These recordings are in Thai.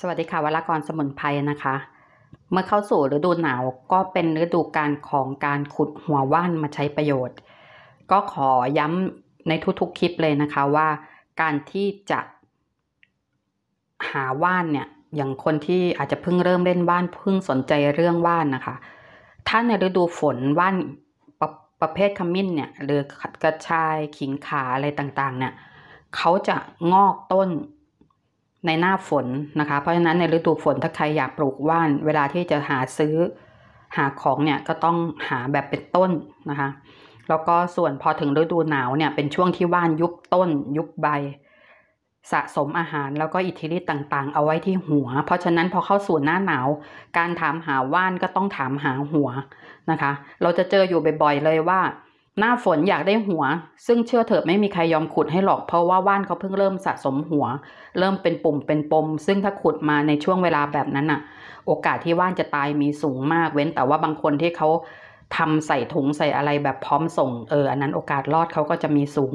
สวัสดีค่ะวัลกรสมุนไพรนะคะ เมื่อเข้าสู่ฤดูหนาวก็เป็นฤดูการของการขุดหัวว่านมาใช้ประโยชน์ ก็ขอย้ำในทุกๆ คลิปเลยนะคะว่าการที่จะหาว่านเนี่ยอย่างคนที่อาจจะเพิ่งเริ่มเล่นว่านเพิ่งสนใจเรื่องว่านนะคะ ถ้าในฤดูฝนว่านปประเภทขมิ้นเนี่ยหรือกระชายขิงขาอะไรต่างๆเนี่ยเขาจะงอกต้นในหน้าฝนนะคะ เพราะฉะนั้นในฤดูฝนถ้าใครอยากปลูกว่านเวลาที่จะหาซื้อหาของเนี่ยก็ต้องหาแบบเป็นต้นนะคะ แล้วก็ส่วนพอถึงฤดูหนาวเนี่ยเป็นช่วงที่ว่านยุบต้น ยุบใบ สะสมอาหารแล้วก็อิทธิฤทธิ์ต่างๆ เอาไว้ที่หัว เพราะฉะนั้นพอเข้าสู่หน้าหนาว การถามหาว่านก็ต้องถามหาหัวนะคะ เราจะเจออยู่บ่อยๆ เลยว่าหน้าฝนอยากได้หัว ซึ่งเชื่อเถอะไม่มีใครยอมขุดให้หรอกเพราะว่าว่านเขาเพิ่งเริ่มสะสมหัว เริ่มเป็นปุ่มเป็นปม ซึ่งถ้าขุดมาในช่วงเวลาแบบนั้นน่ะ โอกาสที่ว่านจะตายมีสูงมากเว้นแต่ว่าบางคนที่เขาทำใส่ถุงใส่อะไรแบบพร้อมส่ง เอออันนั้นโอกาสรอดเขาก็จะมีสูง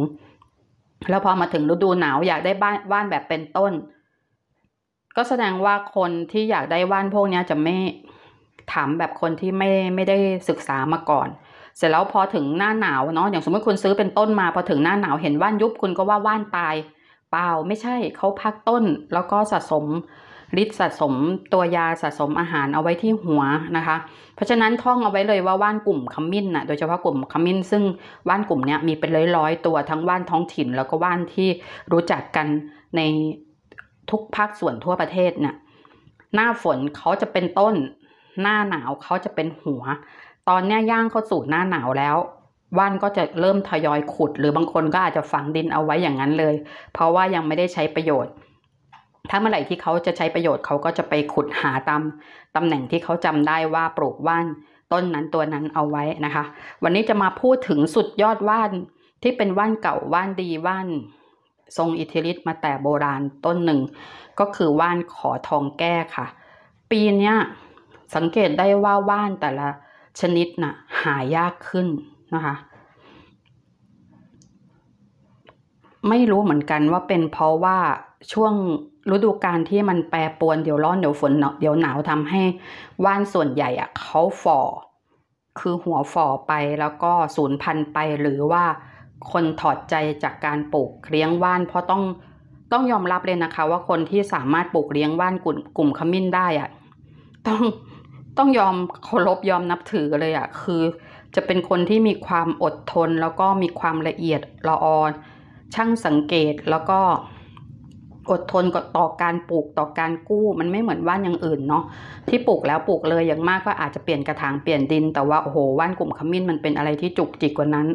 แล้วพอมาถึงฤดูหนาวอยากได้บ้านว่านแบบเป็นต้น ก็แสดงว่าคนที่อยากได้ว่านพวกนี้จะไม่ถามแบบคนที่ไม่ไม่ได้ศึกษามาก่อนเสร็จแล้วพอถึงหน้าหนาวเนาะอย่างสมมติคุณซื้อเป็นต้นมาพอถึงหน้าหนาวเห็นว่านยุบคุณก็ว่าว่านตายเปล่าไม่ใช่เขาพักต้น แล้วก็สะสมฤทธิ์สะสมตัวยาสะสมอาหารเอาไว้ที่หัวนะคะ เพราะฉะนั้นท่องเอาไว้เลยว่าว่านกลุ่มขมิ้นน่ะโดยเฉพาะกลุ่มขมิ้น ซึ่งว่านกลุ่มเนี้ยมีเป็นร้อยๆ ตัวทั้งว่านท้องถิ่น แล้วก็ว่านที่รู้จักกันในทุกภาคส่วนทั่วประเทศเนี่ยหน้าฝนเขาจะเป็นต้น หน้าหนาวเขาจะเป็นหัวตอนนี้ย่างเข้าสู่หน้าหนาวแล้วว่านก็จะเริ่มทยอยขุดหรือบางคนก็อาจจะฝังดินเอาไว้อย่างนั้นเลย เพราะว่ายังไม่ได้ใช้ประโยชน์ถ้าเมื่อไหร่ที่เขาจะใช้ประโยชน์เขาก็จะไปขุดหาตามตำแหน่งที่เขาจำได้ว่าปลูกว่านต้นนั้นตัวนั้นเอาไว้นะคะ วันนี้จะมาพูดถึงสุดยอดว่านที่เป็นว่านเก่าว่านดีว่านทรงอิทธิฤทธิ์มาแต่โบราณต้นหนึ่ง ก็คือว่านขอทองแก้ค่ะ ปีนี้สังเกตได้ว่าว่านแต่ละชนิดนะ่ะหายากขึ้นนะคะ ไม่รู้เหมือนกันว่าเป็นเพราะว่าช่วงฤดูกาลที่มันแปรปรวนเดี๋ยวร้อนเดี๋ยวฝนเดี๋ยวหนาวทำให้ว่านส่วนใหญ่อะเขาฝ่อคือหัวฝ่อไปแล้วก็สูญพันธุ์ไปหรือว่าคนถอดใจจากการปลูกเลี้ยงว่าน เพราะต้องต้องยอมรับเลยนะคะ ว่าคนที่สามารถปลูกเลี้ยงว่าน กลุ่มกลุ่มขมิ้นได้อะต้องต้องยอมเคารพยอมนับถือเลยอะคือ จะเป็นคนที่มีความอดทนแล้วก็มีความละเอียดละออนช่างสังเกตแล้วก็อดทนกับต่อการปลูกต่อการกู้มันไม่เหมือนว่านอย่างอื่นเนาะที่ปลูกแล้วปลูกเลยอย่างมากก็อาจจะเปลี่ยนกระถางเปลี่ยนดิน แต่ว่าโอ้โหว่านกลุ่มขมิ้นมันเป็นอะไรที่จุกจิกกว่านั้น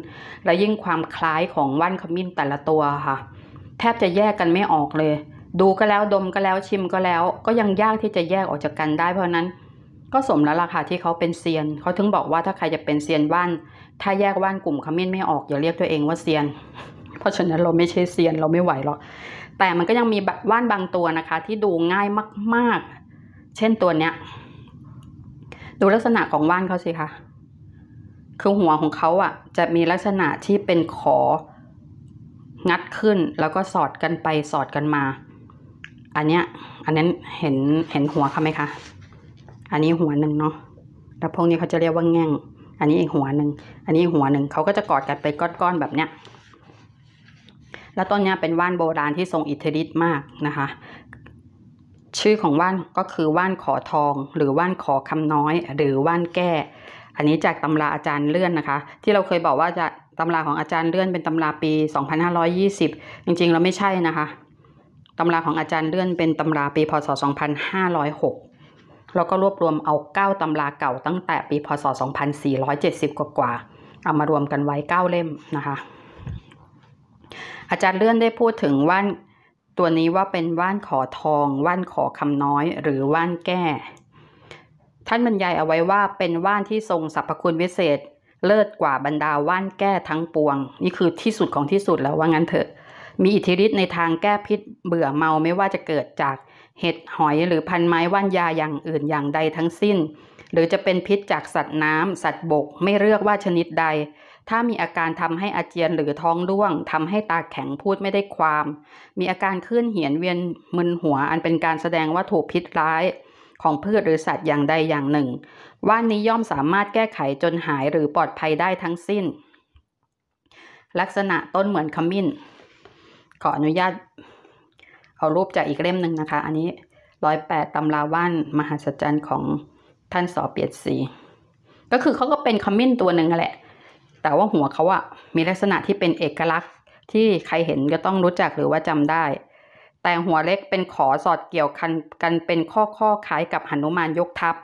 และยิ่งความคล้ายของว่านขมิ้นแต่ละตัวค่ะแทบจะแยกกันไม่ออกเลย ดูก็แล้วดมก็แล้วชิมก็แล้ว ก็ยังยากที่จะแยกออกจากกันได้เพราะนั้นก็สมแล้วล่ะค่ะที่เขาเป็นเซียนเขาถึงบอกว่าถ้าใครจะเป็นเซียนว่าน ถ้าแยกว่านกลุ่มขมิ้นไม่ออกอย่าเรียกตัวเองว่าเซียนเพราะฉะนั้นเราไม่ใช่เซียนเราไม่ไหวหรอกแต่มันก็ยังมีว่านบางตัวนะคะที่ดูง่ายมากๆ เช่นตัวเนี้ย ดูลักษณะของว่านเขาสิคะคือหัวของเขาอ่ะ จะมีลักษณะที่เป็นของัดขึ้นแล้วก็สอดกันไปสอดกันมา อันเนี้ยอันนั้นเห็นเห็นหัวเขาไหมคะอันนี้หัวหนึ่งเนาะแล้วพวกนี้เขาจะเรียกว่าแง่ง อันนี้อีกหัวหนึ่งอันนี้หัวหนึ่งเขาก็จะกอดกันไปก้อนๆแบบเนี้ยแล้วต้นนี้เป็นว่านโบราณที่ทรงอิทธิฤทธิ์มากนะคะ ชื่อของว่านก็คือว่านขอทองหรือว่านขอคำน้อยหรือว่านแก้ อันนี้จากตำราอาจารย์เลื่อนนะคะ ที่เราเคยบอกว่าจะตำราของอาจารย์เลื่อนเป็นตำราปี 2520 จริงๆเราไม่ใช่นะคะตำราของอาจารย์เลื่อนเป็นตำราปีพศ2506แล้วก็รวบรวมเอา9ตำราเก่าตั้งแต่ปีพศ 2470 กว่ากว่าเอามารวมกันไว้9เล่มนะคะอาจารย์เลื่อนได้พูดถึงว่านตัวนี้ว่าเป็นว่านขอทองว่านขอคำน้อย หรือว่านแก้ ท่านบรรยายเอาไว้ว่าเป็นว่านที่ทรงสรรพคุณวิเศษ เลิศกว่าบรรดาว่านแก้ทั้งปวง นี่คือที่สุดของที่สุดแล้วว่างั้นเถอะมีอิทธิฤทธิ์ในทางแก้พิษเบื่อเมาไม่ว่าจะเกิดจากเห็ดหอยหรือพันไม้ว่านยาอย่างอื่นอย่างใดทั้งสิ้น หรือจะเป็นพิษจากสัตว์น้ำสัตว์บกไม่เลือกว่าชนิดใด ถ้ามีอาการทำให้อาเจียนหรือท้องร่วงทำให้ตาแข็งพูดไม่ได้ความ มีอาการคลื่นเหียนเวียนมึนหัวอันเป็นการแสดงว่าถูกพิษร้าย ของพืชหรือสัตว์อย่างใดอย่างหนึ่ง ว่านนี้ย่อมสามารถแก้ไขจนหายหรือปลอดภัยได้ทั้งสิ้น ลักษณะต้นเหมือนขมิ้น ขออนุญาตเอารูปจากอีกเล่มหนึ่งนะคะ อันนี้ร้อยแปดตำราว่านมหัจจรร์ของท่านสอเปียดสี ก็คือเขาก็เป็นคอมินตัวหนึ่งแหละ แต่ว่าหัวเขาอะมีลักษณะที่เป็นเอกลักษณ์ที่ใครเห็นก็ต้องรู้จักหรือว่าจำได้ แต่หัวเล็กเป็นขอสอดเกี่ยวกันกันเป็นข้อข้อคล้ายกับหนุมานยกทัพ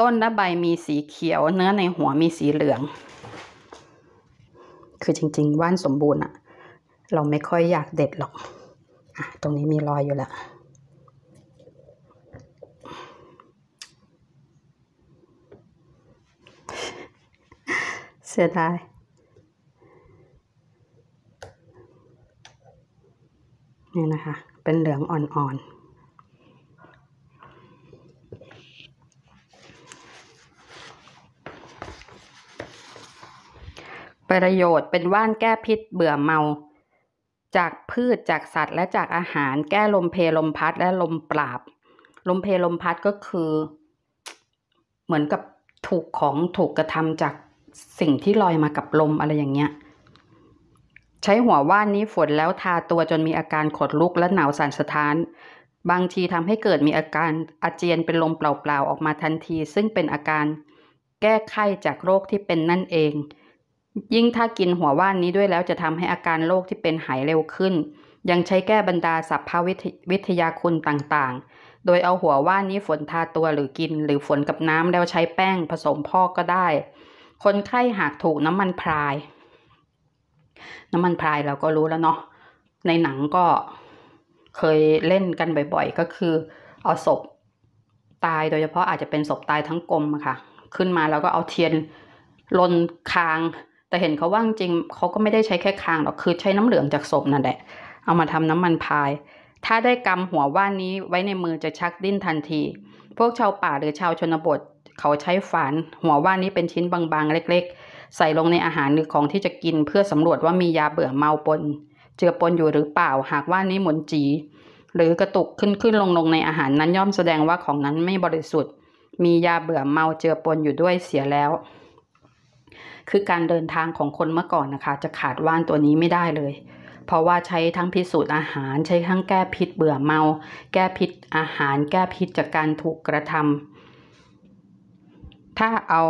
ต้นและใบมีสีเขียวเนื้อในหัวมีสีเหลือง คือจริงๆว่านสมบูรณ์อะเราไม่ค่อยอยากเด็ดหรอกอตรงนี้มีรอยอยู่แล้ว เสียดาย นี่นะคะ เป็นเหลืองอ่อนๆ ประโยชน์เป็นว่านแก้พิษเบื่อเมาจากพืชจากสัตว์และจากอาหารแก้ลมเพลมพัด และลมปราบ ลมเพลมพัดก็คือเหมือนกับถูกของถูกกระทำจากสิ่งที่ลอยมากับลมอะไรอย่างเงี้ยใช้หัวว่านนี้ฝนแล้วทาตัวจนมีอาการขดลุกและหนาวสั่นสะท้าน บางทีทำให้เกิดมีอาการอาเจียนเป็นลมเปล่าๆออกมาทันที ซึ่งเป็นอาการแก้ไขจากโรคที่เป็นนั่นเองยิ่งถ้ากินหัวว่านนี้ด้วยแล้วจะทำให้อาการโรคที่เป็นหายเร็วขึ้น ยังใช้แก้บรรดาสัพพวิวิทยาคุณต่าง ๆ โดยเอาหัวว่านนี้ฝนทาตัวหรือกินหรือฝนกับน้ำแล้วใช้แป้งผสมพอกก็ได้ คนไข้หากถูกน้ำมันพราย น้ำมันพรายเราก็รู้แล้วเนาะ ในหนังก็เคยเล่นกันบ่อย ๆ ก็คือ เอาศพตายโดยเฉพาะอาจจะเป็นศพตายทั้งกลมอะค่ะ ขึ้นมาแล้วก็เอาเทียนลนคางแต่เห็นเขาว่างจริง เขาก็ไม่ได้ใช้แค่คางหรอก คือใช้น้ำเหลืองจากศพนั่นแหละ เอามาทำน้ำมันพาย ถ้าได้กำหัวว่านนี้ไว้ในมือจะชักดิ้นทันที พวกชาวป่าหรือชาวชนบท เขาใช้ฝานหัวว่านนี้เป็นชิ้นบางๆ เล็กๆ ใส่ลงในอาหารหรือของที่จะกินเพื่อสำรวจว่ามียาเบื่อเมาปน เจือปนอยู่หรือเปล่า หากว่านนี้หมุนจีหรือกระตุกขึ้นขึ้นลงลงในอาหารนั้นย่อมแสดงว่าของนั้นไม่บริสุทธิ์ มียาเบื่อเมาเจือปนอยู่ด้วยเสียแล้วคือการเดินทางของคนเมื่อก่อนนะคะ จะขาดว่านตัวนี้ไม่ได้เลย เพราะว่าใช้ทั้งพิสูจน์อาหาร ใช้ทั้งแก้พิษเบื่อเมา แก้พิษอาหารแก้พิษจากการถูกกระทำ ถ้าเอา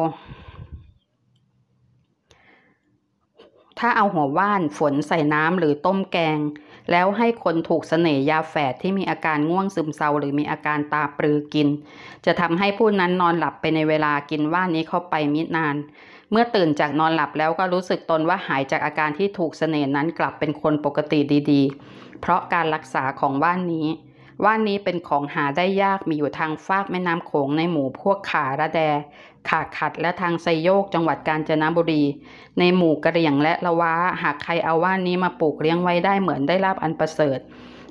ถ้าเอาหัวว่าน ฝนใส่น้ำหรือต้มแกง แล้วให้คนถูกเสน่ยาแฝดที่มีอาการง่วงซึมเศร้าหรือมีอาการตาปรือกิน จะทำให้ผู้นั้นนอนหลับไปในเวลากินว่านนี้เข้าไปมินานเมื่อตื่นจากนอนหลับแล้วก็รู้สึกตนว่าหายจากอาการที่ถูกเสน่ห์นั้นกลับเป็นคนปกติดี ๆ เพราะการรักษาของว่านนี้ ว่านนี้เป็นของหาได้ยากมีอยู่ทางฟากแม่น้ำโขงในหมู่พวกขาระแด ขาขัดและทางไซโยกจังหวัดกาญจนบุรี ในหมู่กระเหรี่ยงและละวะ หากใครเอาว่านนี้มาปลูกเลี้ยงไว้ได้เหมือนได้รับอันประเสริฐ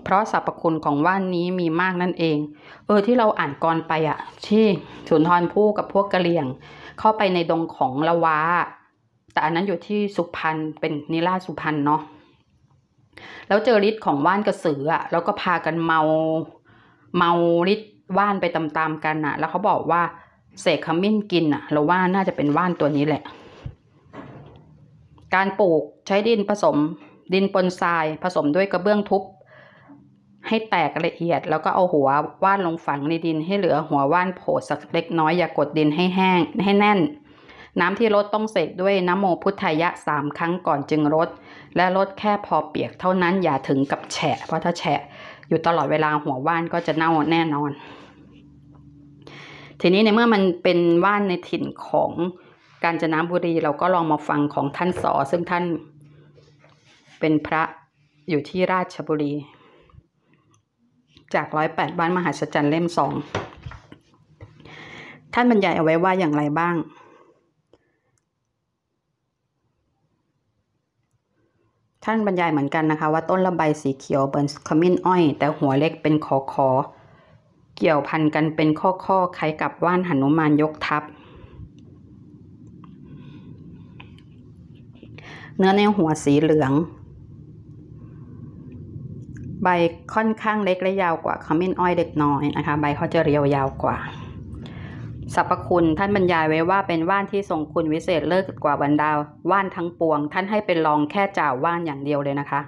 เพราะสรรพคุณของว่านนี้มีมากนั่นเอง เออที่เราอ่านก่อนไปอะที่สุนทรภู่กับพวกกะเหลี่ยงเข้าไปในดงของละวะแต่อันนั้นอยู่ที่สุพรรณ เป็นนิราสุพรรณเนาะ แล้วเจอฤทธิ์ของว่านกระสืออะแล้วก็พากันเมา เมาฤทธิ์ว่านไปตามๆกันอะแล้วเขาบอกว่า เสกขมิ้นกินอะเราว่าน่าจะเป็นว่านตัวนี้แหละ การปลูกใช้ดินผสมดินปนทรายผสมด้วยกระเบื้องทุบให้แตกละเอียดแล้วก็เอาหัวว่านลงฝังในดิน ให้เหลือหัวว่านโผล่สักเล็กน้อยอย่ากดดินให้แห้งให้แน่น น้ำที่รดต้องเสกด้วยน้ำโมพุทธายะสามครั้งก่อนจึงรดและรดแค่พอเปียกเท่านั้นอย่าถึงกับแฉะเพราะถ้าแฉะอยู่ตลอดเวลาหัวว่านก็จะเน่าแน่นอน ทีนี้ในเมื่อมันเป็นว่านในถิ่นของกาญจนบุรีเราก็ลองมาฟังของท่านสอ ซึ่งท่านเป็นพระอยู่ที่ราชบุรีจากร้อยแปดบ้านมหัชจรรย์เล่มสอง ท่านบรรยายเอาไว้ว่าอย่างไรบ้าง ท่านบรรยายเหมือนกันนะคะว่าต้นละใบสีเขียวเป็นขมิ้นอ้อย แต่หัวเล็กเป็นขอขอเกี่ยวพันกันเป็นข้อข้อคล้ายกับว่านหนุมานยกทัพเนื้อในหัวสีเหลืองใบค่อนข้างเล็กและยาวกว่าขมิ้นอ้อยเล็กน้อยนะคะใบเขาจะเรียวยาวกว่าสรรพคุณท่านบรรยายไว้ว่าเป็นว่านที่ทรงคุณวิเศษเลิศกว่าบรรดาวว่านทั้งปวง ท่านให้เป็นลองแค่จ่าว่านอย่างเดียวเลยนะคะ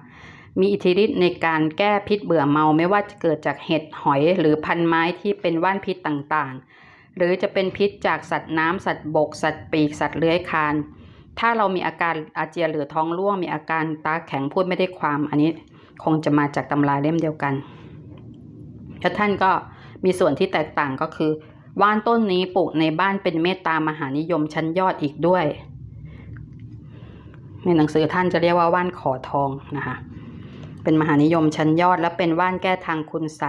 มีอิทธิฤทธิ์ในการแก้พิษเบื่อเมาไม่ว่าจะเกิดจากเห็ดหอย หรือพันไม้ที่เป็นว่านพิษต่างๆ หรือจะเป็นพิษจากสัตว์น้ำสัตว์บกสัตว์ปีกสัตว์เลื้อยคานถ้าเรามีอาการอาเจียนหรือท้องร่วงมีอาการตาแข็งพูดไม่ได้ความอันนี้คงจะมาจาก ตำราเล่มเดียวกันแล้วท่านก็มีส่วนที่แตกต่างก็คือว่านต้นนี้ปลูกในบ้านเป็นเมตตามหานิยมชั้นยอดอีกด้วย ในหนังสือท่านจะเรียกว่าว่านขอ ทองนะคะ เป็นมหานิยมชั้นยอดและเป็นว่านแก้ทางคุณใส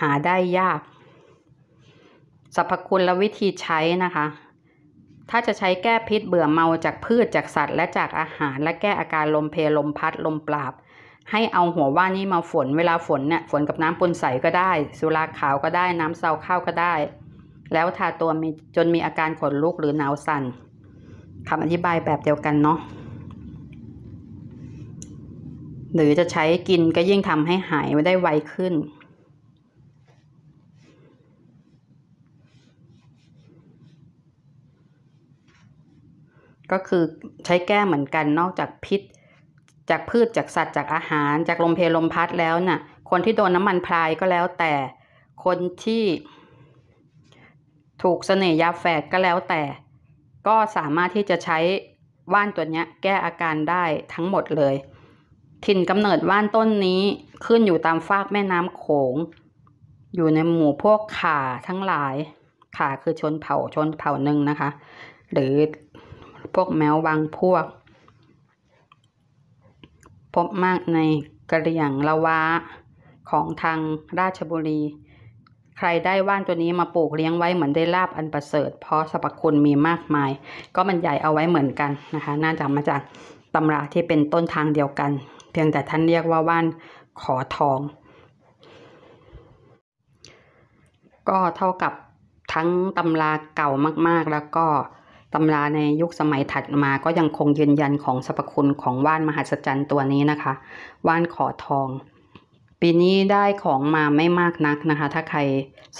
หาได้ยากสรรพคุณและวิธีใช้นะคะ ถ้าจะใช้แก้พิษเบื่อเมาจากพืชจากสัตว์ และจากอาหารและแก้อาการลมเพลลมพัดลมปราบให้เอาหัวว่านนี่มาฝนเวลาฝนเนี่ยฝนกับน้ำปนใสก็ได้ สุราขาวก็ได้ น้ำเซาข้าวก็ได้ แล้วทาตัวมีจนมีอาการขนลุกหรือหนาวสัน่นคำอธิบายแบบเดียวกันเนาะหรือจะใช้กินก็ยิ่งทำให้หายได้ไวขึ้น ก็คือใช้แก้เหมือนกันนอกจากพิษจากพืชจากสัตว์จากอาหารจากลมเพลลมพัดแล้วนะ่ะคนที่โดนน้ำมันพรายก็แล้วแต่คนที่ถูกเสน่ยาแฝดก็แล้วแต่ก็สามารถที่จะใช้ว่านตัวนี้แก้อาการได้ทั้งหมดเลย ถิ่นกำเนิดว่านต้นนี้ขึ้นอยู่ตามฟากแม่น้ำโขงอยู่ในหมู่พวกข่าทั้งหลายข่าคือชนเผ่าชนเผ่าหนึ่งนะคะ หรือพวกแมววางพวกพบมากในกระเหลี่ยงละวะของทางราชบุรี ใครได้ว่านตัวนี้มาปลูกเลี้ยงไว้เหมือนได้ลาบอันประเสริฐ เพราะสรรพคุณมีมากมาย ก็มันใหญ่เอาไว้เหมือนกันนะคะ น่าจะมาจากตำราที่เป็นต้นทางเดียวกัน เพียงแต่ท่านเรียกว่าว่านขอทอง ก็เท่ากับทั้งตำราเก่ามาก ๆแล้วก็ตำราในยุคสมัยถัดมาก็ยังคงยืนยันของสรรพคุณของว่านมหัศจรรย์ตัวนี้นะคะว่านขอทอง ปีนี้ได้ของมาไม่มากนักนะคะ ถ้าใคร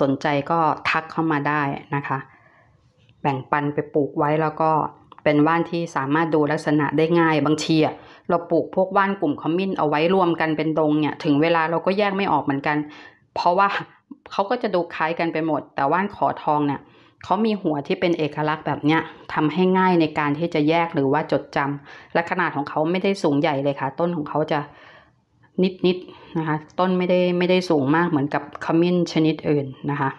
สนใจก็ทักเข้ามาได้นะคะ แบ่งปันไปปลูกไว้แล้วก็เป็นว่านที่สามารถดูลักษณะได้ง่ายบางทีเราปลูกพวกว่านกลุ่มขมิ้นเอาไว้รวมกันเป็นดงเนี่ยถึงเวลาเราก็แยกไม่ออกเหมือนกัน เพราะว่าเขาก็จะดูคล้ายกันไปหมด แต่ว่านขอทองเนี่ยเขามีหัวที่เป็นเอกลักษณ์แบบเนี้ยทำให้ง่ายในการที่จะแยกหรือว่าจดจำและขนาดของเขาไม่ได้สูงใหญ่เลยค่ะ ต้นของเขาจะนิดๆนนะคะ ต้นไม่ได้ไม่ได้สูงมากเหมือนกับขมิ้นชนิดอื่นนะคะ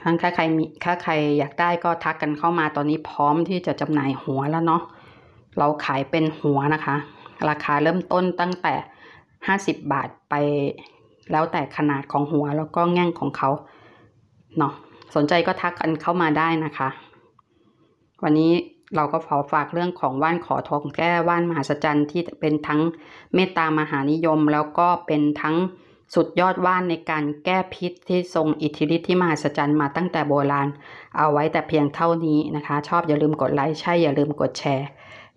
ถ้าใครมีถ้าใครอยากได้ก็ทักกันเข้ามาตอนนี้พร้อมที่จะจำหน่ายหัวแล้วเนาะ เราขายเป็นหัวนะคะ ราคาเริ่มต้นตั้งแต่ 50 บาทไปแล้วแต่ขนาดของหัวแล้วก็แง่งของเขาเนาะสนใจก็ทักกันเข้ามาได้นะคะ วันนี้เราก็ขอฝากเรื่องของว่านขอทองแก้ว่านมหาสจรรย์ที่เป็นทั้งเมตตามหานิยมแล้วก็เป็นทั้งสุดยอดว่านในการแก้พิษที่ทรงอิทธิฤทธิ์ที่มหัสจรรย์มาตั้งแต่โบราณ เอาไว้แต่เพียงเท่านี้นะคะ ชอบอย่าลืมกดไลค์ใช่อย่าลืมกดแชร์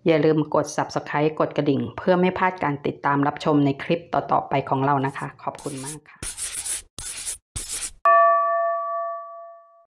อย่าลืมกด Subscribe กดกระดิ่ง เพื่อไม่พลาดการติดตามรับชมในคลิปต่อๆไปของเรานะคะ ขอบคุณมากค่ะ